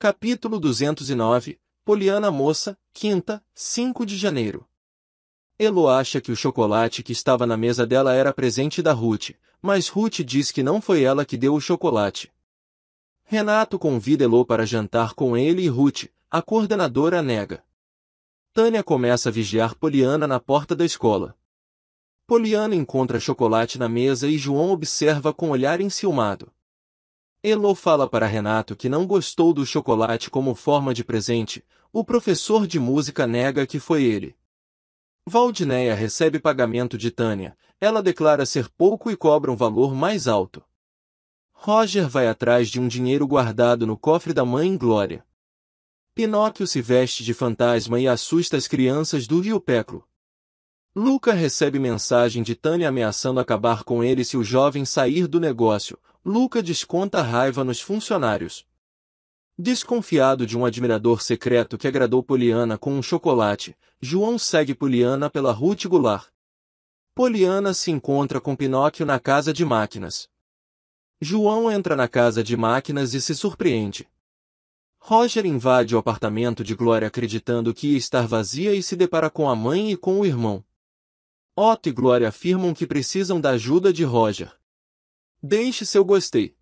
Capítulo 209 Poliana Moça, quinta, 5 de janeiro. Elo acha que o chocolate que estava na mesa dela era presente da Ruth, mas Ruth diz que não foi ela que deu o chocolate. Renato convida Elo para jantar com ele e Ruth, a coordenadora nega. Tânia começa a vigiar Poliana na porta da escola. Poliana encontra chocolate na mesa e João observa com olhar enciumado. Elo fala para Renato que não gostou do chocolate como forma de presente, o professor de música nega que foi ele. Valdineia recebe pagamento de Tânia, ela declara ser pouco e cobra um valor mais alto. Roger vai atrás de um dinheiro guardado no cofre da mãe Glória. Pinóquio se veste de fantasma e assusta as crianças do Rio Peclo. Luca recebe mensagem de Tânia ameaçando acabar com ele se o jovem sair do negócio, Luca desconta a raiva nos funcionários. Desconfiado de um admirador secreto que agradou Poliana com um chocolate, João segue Poliana pela rua Goulart. Poliana se encontra com Pinóquio na casa de máquinas. João entra na casa de máquinas e se surpreende. Roger invade o apartamento de Glória acreditando que ia estar vazia e se depara com a mãe e com o irmão. Otto e Glória afirmam que precisam da ajuda de Roger. Deixe seu gostei.